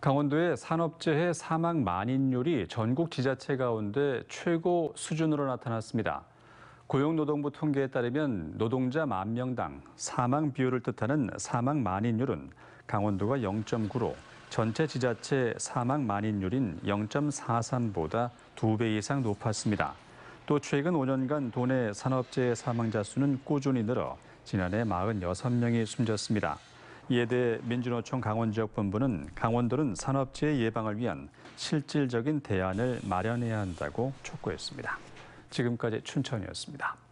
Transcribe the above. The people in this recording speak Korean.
강원도의 산업재해 사망 만인율이 전국 지자체 가운데 최고 수준으로 나타났습니다. 고용노동부 통계에 따르면 노동자 만 명당 사망 비율을 뜻하는 사망 만인율은 강원도가 0.9로 전체 지자체 사망 만인율인 0.43보다 2배 이상 높았습니다. 또 최근 5년간 도내 산업재해 사망자 수는 꾸준히 늘어 지난해 46명이 숨졌습니다. 이에 대해 민주노총 강원 지역 본부는 강원도는 산업재해 예방을 위한 실질적인 대안을 마련해야 한다고 촉구했습니다. 지금까지 춘천이었습니다.